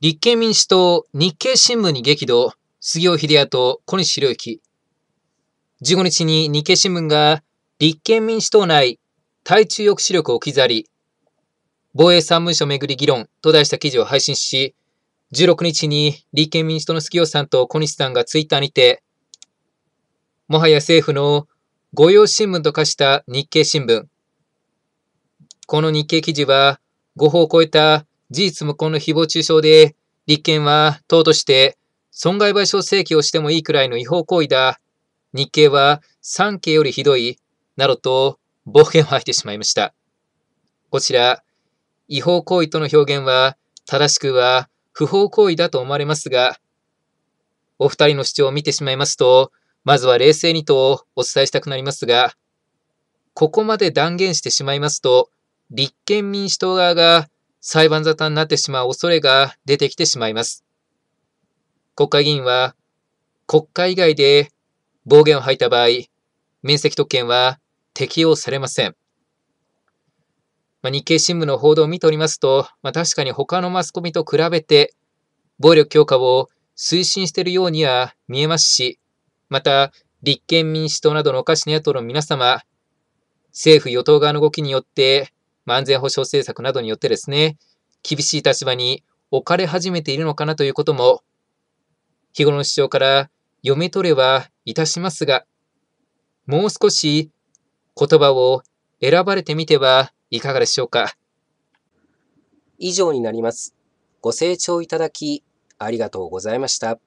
立憲民主党、日経新聞に激怒、杉尾秀哉と小西博之。15日に日経新聞が立憲民主党内、対中抑止力を置き去り、防衛三文書めぐり議論と題した記事を配信し、16日に立憲民主党の杉尾さんと小西さんがツイッターにて、もはや政府の御用新聞と化した日経新聞。この日経記事は、誤報を超えた事実無根の誹謗中傷で、立憲は党として損害賠償請求をしてもいいくらいの違法行為だ。日経は産経よりひどい、などと暴言を吐いてしまいました。こちら、違法行為との表現は、正しくは不法行為だと思われますが、お二人の主張を見てしまいますと、まずは冷静にとお伝えしたくなりますが、ここまで断言してしまいますと、立憲民主党側が裁判沙汰になってしまう恐れが出てきてしまいます。国会議員は、国会以外で暴言を吐いた場合、面積特権は適用されません。まあ、日経新聞の報道を見ておりますと、まあ、確かに他のマスコミと比べて、暴力強化を推進しているようには見えますし、また、立憲民主党などのおかしな野党の皆様、政府与党側の動きによってまあ、安全保障政策などによってですね、厳しい立場に置かれ始めているのかなということも、日頃の主張から読み取れはいたしますが、もう少し言葉を選ばれてみてはいかがでしょうか。以上になります。ご清聴いただき、ありがとうございました。